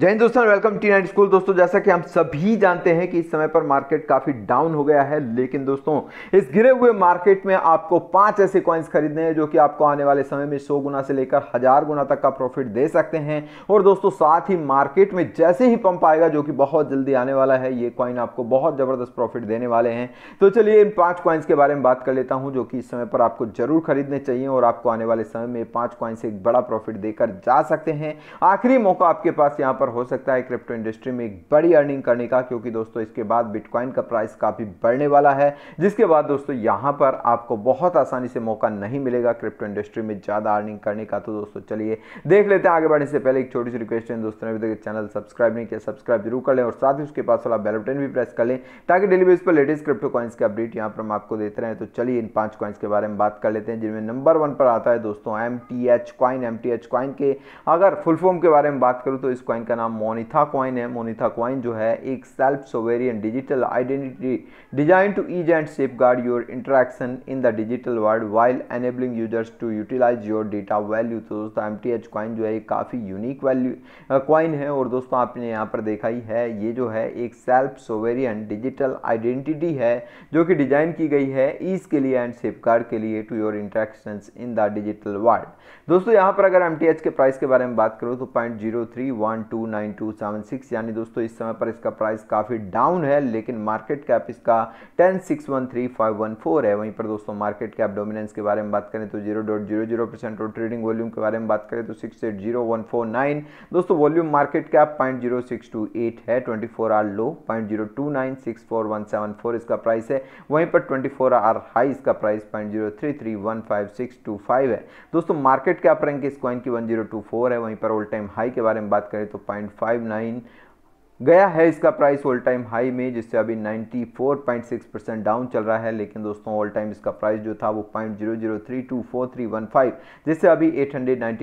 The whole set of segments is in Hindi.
जय हिंद दोस्तों वेलकम टी नाइन स्कूल दोस्तों जैसा कि हम सभी जानते हैं कि इस समय पर मार्केट काफ़ी डाउन हो गया है लेकिन दोस्तों इस गिरे हुए मार्केट में आपको पांच ऐसे कॉइन्स खरीदने हैं जो कि आपको आने वाले समय में सौ गुना से लेकर हज़ार गुना तक का प्रॉफिट दे सकते हैं और दोस्तों साथ ही मार्केट में जैसे ही पंप आएगा जो कि बहुत जल्दी आने वाला है ये कॉइन आपको बहुत ज़बरदस्त प्रॉफिट देने वाले हैं तो चलिए इन पांच कॉइन्स के बारे में बात कर लेता हूँ जो कि इस समय पर आपको ज़रूर खरीदने चाहिए और आपको आने वाले समय में पांच कॉइन्स से एक बड़ा प्रॉफिट देकर जा सकते हैं आखिरी मौका आपके पास यहाँ पर पर हो सकता है क्रिप्टो इंडस्ट्री में एक बड़ी अर्निंग करने का क्योंकि दोस्तों इसके बाद बिटकॉइन का प्राइस काफ़ी बढ़ने वाला है जिसके बाद दोस्तों यहां पर आपको बहुत आसानी से मौका नहीं मिलेगा क्रिप्टो इंडस्ट्री में ज़्यादा अर्निंग करने का तो दोस्तों चलिए देख लेते हैं आगे बढ़ने से पहले एक छोटी सी रिक्वेस्ट है दोस्तों अभी तक चैनल सब्सक्राइब नहीं किया सब्सक्राइब जरूर कर लें और साथ ही उसके पास वाला बेलबटन भी प्रेस कर लें ताकि डेली बेस पर लेटेस्ट क्रिप्टो कॉइन्स के अपडेट यहाँ पर हम आपको देते रहे तो चलिए इन पांच कॉइन्स के बारे में बात कर लेते हैं जिनमें नंबर वन पर आता है दोस्तों M T H coin M T H coin के अगर फुल फॉर्म के बारे में बात करूं तो इस कॉइन का जिसका नाम मोनिथा क्वाइन है मोनिथा क्वाइन जो है एक self sovereign digital identity designed to ease and safeguard your interaction in the digital world while enabling users to utilise your data value तो दोस्तों एम टी एच कॉइन जो है एक काफ़ी यूनिक वैल्यू क्वाइन है और दोस्तों आपने यहाँ पर देखा ही है ये जो है एक सेल्फ सोवेरियन डिजिटल आइडेंटिटी है जो कि डिजाइन की गई है ईज के लिए एंड सेफ के लिए to your interaction in the digital world दोस्तों यहाँ पर अगर एम के प्राइस के बारे में बात करूँ तो point zero three one two two यानी दोस्तों इस समय पर इसका प्राइस काफ़ी डाउन है लेकिन मार्केट कैप इसका 10613514 है वहीं पर दोस्तों मार्केट कैप डोमिनेंस के बारे में बात करें तो 0.00 परसेंट और ट्रेडिंग वॉल्यूम के बारे में बात करें तो सिक्स दोस्तों वॉल्यूम मार्केट कैप पॉइंट है ट्वेंटी आर लो पॉइंट इसका प्राइस है वहीं पर ट्वेंटी आर हाई इसका प्राइस पॉइंट है दोस्तों मार्केट कैप रैंक इस कॉइन की वन है वहीं पर ऑल टाइम हाई के बारे में बात करें तो 0.59 गया है इसका प्राइस ऑल टाइम हाई में जिससे अभी 94.6 परसेंट डाउन चल रहा है लेकिन दोस्तों ऑल टाइम इसका प्राइस जो था वो point zero zero three two four three one five जिससे अभी 891.4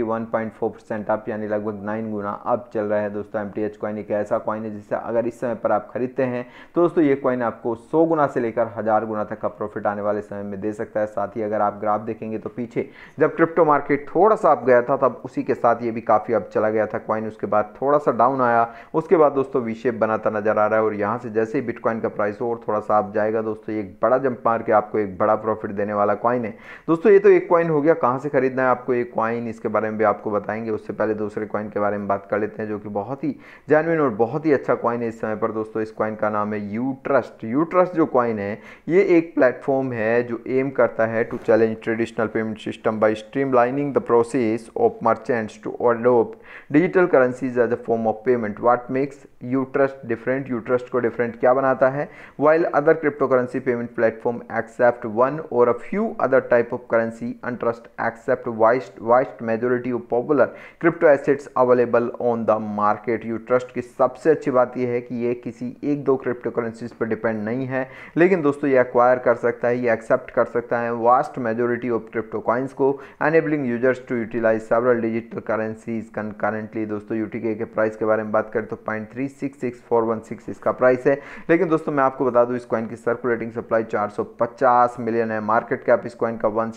परसेंट अप यानी लगभग नाइन गुना अप चल रहा है दोस्तों एम टी एच कॉइन एक ऐसा कॉइन है जिससे अगर इस समय पर आप खरीदते हैं तो दोस्तों ये कॉइन आपको सौ गुना से लेकर हज़ार गुना तक का प्रॉफिट आने वाले समय में दे सकता है साथ ही अगर आप ग्राफ देखेंगे तो पीछे जब क्रिप्टो मार्केट थोड़ा सा अप गया था तब उसी के साथ ये भी काफ़ी अप चला गया था कॉइन उसके बाद थोड़ा सा डाउन आया उसके बाद दोस्तों दोस्तों विशेप बनाता नजर आ रहा है और यहाँ से जैसे ही बिटकॉइन का प्राइस और थोड़ा सा आप जाएगा दोस्तों एक बड़ा जंप मार के आपको एक बड़ा प्रॉफिट देने वाला कॉइन है दोस्तों ये तो एक कॉइन हो गया कहाँ से खरीदना है आपको एक कॉइन इसके बारे में भी आपको बताएंगे उससे पहले दूसरे कॉइन के बारे में बात कर लेते हैं जो कि बहुत ही जैनविन और बहुत ही अच्छा कॉइन है इस समय पर दोस्तों इस कॉइन का नाम है यू ट्रस्ट यू ट्रस्ट जो कॉइन है ये एक प्लेटफॉर्म है जो एम करता है to challenge traditional payment system by stream the process of merchants to adopt digital currencies as a form of payment what makes Utrust different Utrust को डिफरेंट क्या बनाता है while other crypto currency payment platform accept one और a few other type of currency untrust accept vast vast majority of popular crypto assets available on the market Utrust की सबसे अच्छी बात यह है कि ये किसी एक दो क्रिप्टो करेंसीज पर डिपेंड नहीं है लेकिन दोस्तों ये एक्वायर कर सकता है ये एक्सेप्ट कर सकता है vast majority of crypto coins को enabling users to utilise several digital currencies कन करेंटली दोस्तों यूटीके के प्राइस के बारे में बात करें तो पॉइंट सिक्स इसका प्राइस है लेकिन दोस्तों मैं आपको बता दूँ इस कॉइन की सर्कुलेटिंग सप्लाई चार मिलियन है मार्केट कैप इस कॉइन का वन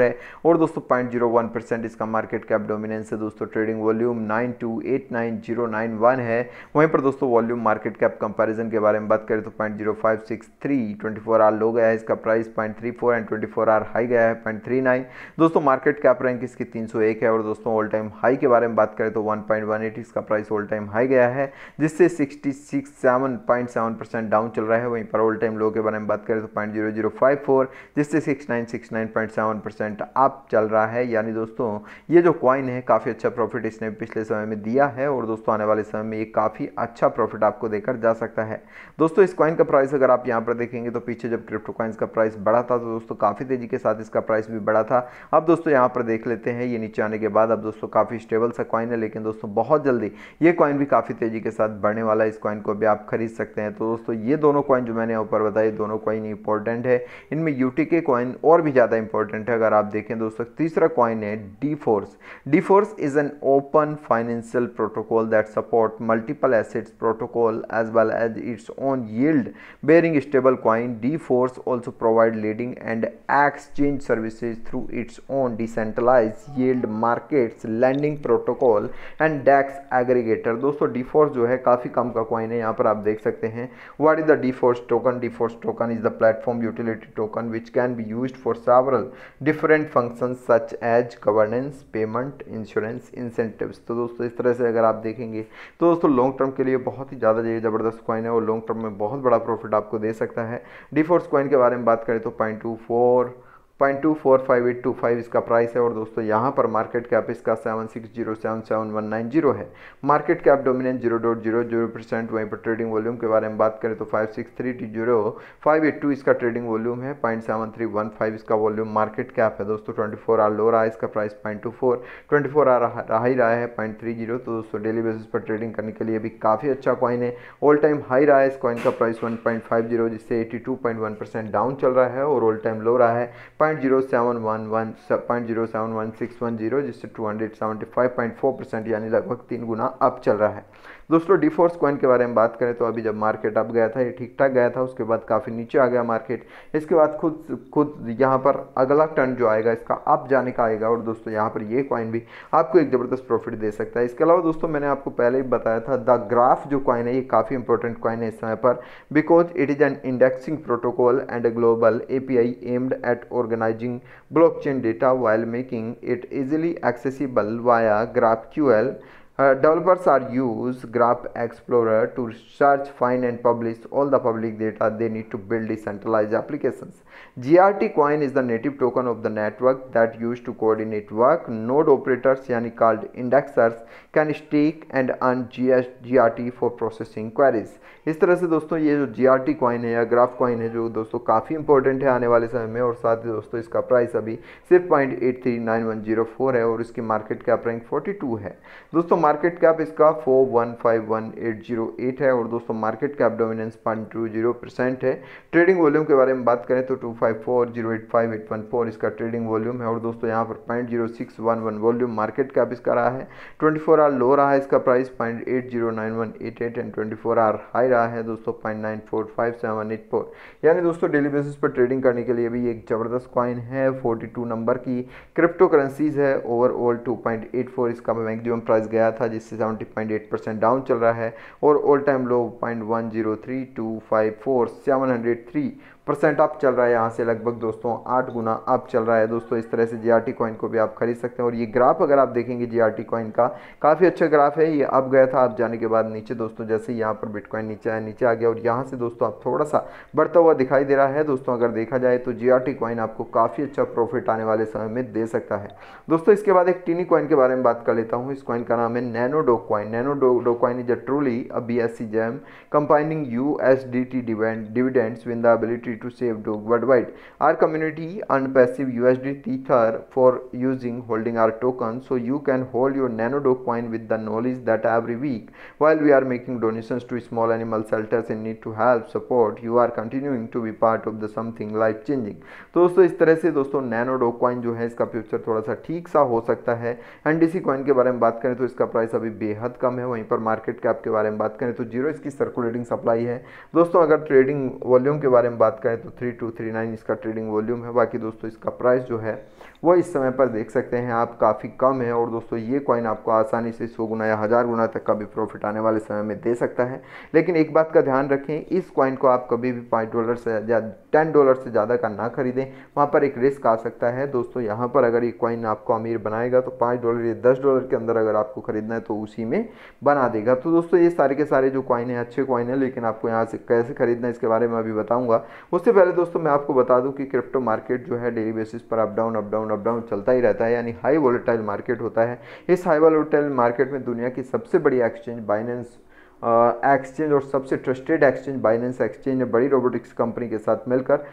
है और दोस्तों पॉइंट इसका मार्केट कैप डोमिनेंस है दोस्तों trading volume nine two eight nine zero nine one है वहीं पर दोस्तों वॉल्यूम मार्केट कैप कंपैरिजन के बारे में बात करें तो point zero five six three twenty four hour low गया है इसका price point three four and twenty four hour high गया है पॉइंट थ्री नाइन दोस्तों मार्केट कैप रैंक इसकी तीन है और दोस्तों ऑल टाइम हाई के बारे में बात करें तो वन पॉइंट वन एट इसका प्राइस ऑल टाइम हाई गया है जिससे sixty six seven point seven percent down चल रहा है वहीं पर ऑल टाइम लो के बारे में बात करें तो point zero zero five four जिससे six nine six nine point seven percent up चल रहा है यानी दोस्तों ये जो क्वाइन है काफ़ी अच्छा प्रॉफिट इसने पिछले समय में दिया है और दोस्तों आने वाले समय में ये काफ़ी अच्छा प्रॉफिट आपको देकर जा सकता है दोस्तों इस क्वाइन का प्राइस अगर आप यहाँ पर देखेंगे तो पीछे जब क्रिप्टो क्वाइंस का प्राइस बढ़ा था तो दोस्तों काफ़ी तेज़ी के साथ इसका प्राइस भी बढ़ा था अब दोस्तों यहाँ पर देख लेते हैं ये नीचे आने के बाद अब दोस्तों काफ़ी स्टेबल सा क्वाइन है लेकिन दोस्तों बहुत जल्दी ये कॉइन भी काफ़ी तेज़ी के साथ बढ़ने वाला है इस कॉइन को भी आप खरीद सकते हैं तो दोस्तों ये दोनों कॉइन जो मैंने ऊपर बताए दोनों कॉइन इंपॉर्टेंट है इनमें यू के कॉइन और भी ज़्यादा इंपॉर्टेंट है अगर आप देखें दोस्तों तीसरा कॉइन है D force D force is an open financial protocol that support multiple assets protocol as well as its own yield yield stable coin D force also provide leading and exchange services through its own decentralize yield markets lending protocol and dex aggregator aggregator दोस्तों डिफोर्स जो है काफ़ी कम का कॉइन है यहाँ पर आप देख सकते हैं what is the DForce token DForce token is the platform utility token which can be use for several different function such as governance payment insurance incentive तो दोस्तों इस तरह से अगर आप देखेंगे तो दोस्तों लॉन्ग टर्म के लिए बहुत ही ज़्यादा ज़बरदस्त कॉइन है और लॉन्ग टर्म में बहुत बड़ा प्रॉफिट आपको दे सकता है डिफोर्स कॉइन के बारे में बात करें तो point two four point two four five eight two five इसका प्राइस है और दोस्तों यहाँ पर मार्केट कैप इसका seven six zero seven seven one nine zero है market cap dominant zero dot zero zero percent वहीं पर ट्रेडिंग वॉल्यूम के बारे में बात करें तो five six three two zero five eight two इसका ट्रेडिंग वॉल्यूम है point seven three one five इसका वॉल्यूम मार्केट कैप है दोस्तों ट्वेंटी फोर आर लो रहा है इसका price point two four twenty four hour रहा ही रहा है पॉइंट थ्री जीरो तो दोस्तों डेली बेसिस पर ट्रेडिंग करने के लिए भी काफ़ी अच्छा कॉइन है ऑल टाइम हाई रहा है इस कॉइन का price one point five zero जिससे eighty two point one percent down चल रहा है और ऑल टाइम लो रहा है point zero seven one one point zero seven one six one zero जिससे two hundred seventy five point four percent यानी लगभग तीन गुना अप चल रहा है दोस्तों डिफोर्स कॉइन के बारे में बात करें तो अभी जब मार्केट अप गया था ये ठीक ठाक गया था उसके बाद काफ़ी नीचे आ गया मार्केट इसके बाद खुद खुद यहाँ पर अगला टर्न जो आएगा इसका अप जाने का आएगा और दोस्तों यहाँ पर ये कॉइन भी आपको एक ज़बरदस्त प्रॉफिट दे सकता है इसके अलावा दोस्तों मैंने आपको पहले ही बताया था द ग्राफ जो कॉइन है ये काफ़ी इंपॉर्टेंट कॉइन है इस समय पर because it is an indexing protocol and a global a aimed at organ organizing blockchain data while making it easily accessible via GraphQL Uh, developers are use graph explorer to search find and publish all the public data they need to build decentralized applications grt coin is the native token of the network that used to coordinate work node operators yani called indexers can stake and earn GS, grt for processing queries इस तरह से दोस्तों ये जो जी आर टी कॉइन है या ग्राफ कॉइन है जो दोस्तों काफ़ी इंपॉर्टेंट है आने वाले समय में और साथ ही दोस्तों इसका प्राइस अभी सिर्फ point eight three nine one zero four है और इसकी market cap rank forty two है दोस्तों मार्केट कैप इसका four one five one eight zero eight है और दोस्तों market cap dominance point two zero percent है ट्रेडिंग वॉल्यूम के बारे में बात करें तो two five four zero eight five eight one four इसका ट्रेडिंग वॉल्यूम है और दोस्तों यहाँ पर point zero six one one volume market cap इसका रहा है ट्वेंटी फोर आवर लो रहा है इसका price point eight zero nine one eight eight and twenty four hour high रहा है दोस्तों point nine four five seven eight four यानी दोस्तों डेली बेसिस पर ट्रेडिंग करने के लिए भी एक ज़बरदस्त क्वाइन है फोर्टी टू नंबर की क्रिप्टो करेंसीज है overall two point eight four इसका मैक्सिमम प्राइस गया था जिससे 70.8 परसेंट डाउन चल रहा है और all time low point one zero three two five four seven hundred three percent up चल रहा है यहाँ से लगभग दोस्तों आठ गुना अप चल रहा है दोस्तों इस तरह से जीआरटी कॉइन को भी आप खरीद सकते हैं और ये ग्राफ अगर आप देखेंगे जीआरटी कॉइन का काफ़ी अच्छा ग्राफ है ये अब गया था आप जाने के बाद नीचे दोस्तों जैसे यहाँ पर बिटकॉइन नीचे आया नीचे आ गया और यहाँ से दोस्तों आप थोड़ा सा बढ़ता हुआ दिखाई दे रहा है दोस्तों अगर देखा जाए तो जी कॉइन आपको काफ़ी अच्छा प्रॉफिट आने वाले समय में दे सकता है दोस्तों इसके बाद एक टीनी कॉइन के बारे में बात कर लेता हूँ इस कॉइन का नाम है nano do coin nano do do coin is a truly a B S C gem combining U S D T dividends with the ability community to save dog worldwide. Our community earned passive USD Tether for using holding our token so you can hold your nano dog coin with the knowledge that every week while we are making donations to small animal shelters in need to help support you are continuing to be part of the something life changing. तो दोस्तों इस तरह से दोस्तों नैनोडोग कॉइन जो है इसका फ्यूचर थोड़ा सा ठीक सा हो सकता है एंड इसी कॉइन के बारे में बात करें तो इसका प्राइस अभी बेहद कम है वहीं पर मार्केट कैप के बारे में बात करें तो जीरो इसकी सर्कुलेटिंग सप्लाई है दोस्तों अगर ट्रेडिंग वॉल्यूम के बारे में बात है तो थ्री टू थ्री नाइन इसका ट्रेडिंग वॉल्यूम है बाकी दोस्तों इसका प्राइस जो है वो इस समय पर देख सकते हैं आप काफ़ी कम है और दोस्तों ये कॉइन आपको आसानी से सौ गुना या हज़ार गुना तक का भी प्रॉफिट आने वाले समय में दे सकता है लेकिन एक बात का ध्यान रखें इस कॉइन को आप कभी भी पाँच डॉलर से या टेन डॉलर से ज़्यादा का ना खरीदें वहाँ पर एक रिस्क आ सकता है दोस्तों यहाँ पर अगर ये कॉइन आपको अमीर बनाएगा तो पाँच डॉलर या दस डॉलर के अंदर अगर आपको खरीदना है तो उसी में बना देगा तो दोस्तों ये सारे के सारे जो कॉइन है अच्छे कॉइन है लेकिन आपको यहाँ से कैसे खरीदना है इसके बारे में अभी बताऊँगा उससे पहले दोस्तों मैं आपको बता दूं कि क्रिप्टो मार्केट जो है डेली बेसिस पर up down up down up down चलता ही रहता है यानी हाई वोलेटाइल मार्केट होता है इस हाई वोलेटाइल मार्केट में दुनिया की सबसे बड़ी एक्सचेंज बाइनेंस एक्सचेंज और सबसे ट्रस्टेड एक्सचेंज बाइनेंस एक्सचेंज ने बड़ी रोबोटिक्स कंपनी के साथ मिलकर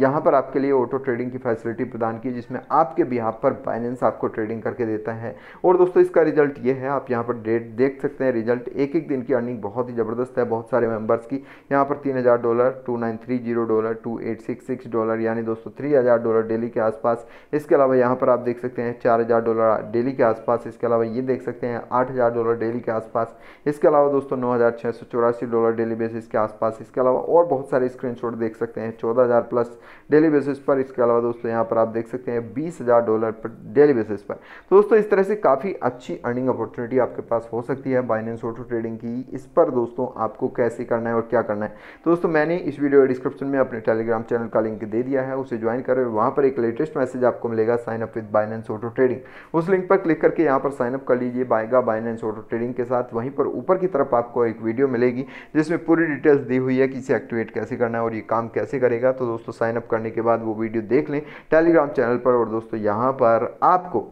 यहाँ पर आपके लिए ऑटो ट्रेडिंग की फैसिलिटी प्रदान की जिसमें आपके भी यहाँ पर बाइनेंस आपको ट्रेडिंग करके देता है और दोस्तों इसका रिजल्ट ये है आप यहाँ पर डेट देख सकते हैं रिजल्ट एक एक दिन की अर्निंग बहुत ही ज़बरदस्त है बहुत सारे मेम्बर्स की यहाँ पर तीन हज़ार dollar two nine three zero dollar two eight six six dollar यानी दोस्तों थ्री हज़ार डॉलर डेली के आसपास इसके अलावा यहाँ पर आप देख सकते हैं चार हज़ार डॉलर डेली के आसपास इसके अलावा ये देख सकते हैं आठ हज़ार डॉलर डेली के आसपास इसके अलावा दोस्तों दोस्तों नौ डॉलर डेली बेसिस के आसपास इसके अलावा और बहुत सारे स्क्रीनशॉट देख सकते हैं चौदह प्लस डेली बेसिस पर इसके अलावा दोस्तों यहाँ पर आप देख सकते हैं बीस डॉलर पर डेली बेसिस पर तो दोस्तों इस तरह से काफ़ी अच्छी अर्निंग अपॉर्चुनिटी आपके पास हो सकती है बाइनेंस ऑटो ट्रेडिंग की इस पर दोस्तों आपको कैसे करना है और क्या करना है तो दोस्तों मैंने इस वीडियो के डिस्क्रिप्शन में अपने टेलीग्राम चैनल का लिंक दे दिया है उसे ज्वाइन करें वहाँ पर एक लेटेस्ट मैसेज आपको मिलेगा sign up with Binance auto trading उस लिंक पर क्लिक करके यहाँ पर साइनअप कर लीजिए बाइगा बाइनेंस ऑटो ट्रेडिंग के साथ वहीं पर ऊपर की तरफ आप आपको एक वीडियो मिलेगी जिसमें पूरी डिटेल्स दी हुई है कि इसे एक्टिवेट कैसे करना है और ये काम कैसे करेगा तो दोस्तों साइनअप करने के बाद वो वीडियो देख लें टेलीग्राम चैनल पर और दोस्तों यहाँ पर आपको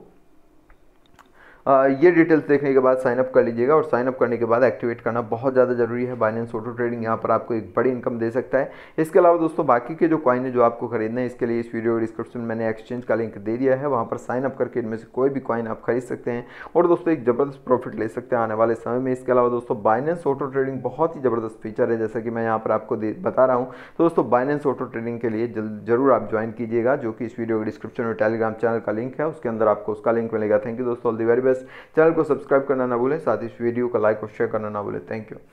ये डिटेल्स देखने के बाद साइनअप कर लीजिएगा और साइनअप करने के बाद एक्टिवेट करना बहुत ज़्यादा ज़रूरी है बाइनेंस ऑटो ट्रेडिंग यहाँ पर आपको एक बड़ी इनकम दे सकता है इसके अलावा दोस्तों बाकी के जो कॉइन है जो आपको खरीदना है इसके लिए इस वीडियो डिस्क्रिप्शन में मैंने एक्सचेंज का लिंक दे दिया है वहाँ पर साइनअप करके इनमें से कोई भी कॉइन आप खरीद सकते हैं और दोस्तों एक ज़बरदस्त प्रॉफिट ले सकते हैं आने वाले समय में इसके अलावा दोस्तों बाइनेंस ऑटो ट्रेडिंग बहुत ही ज़बरदस्त फीचर है जैसा कि मैं यहाँ पर आपको बता रहा हूँ तो दोस्तों बाइनेंस ऑटो ट्रेडिंग के लिए जरूर आप ज्वाइन कीजिएगा जो कि इस वीडियो के डिस्क्रिप्शन में टेलीग्राम चैनल का लिंक है उसके अंदर आपको उसका लिंक मिलेगा थैंक यू दोस्तों all the very best channel को सब्सक्राइब करना ना भूलें साथ ही इस वीडियो को लाइक और शेयर करना ना भूलें थैंक यू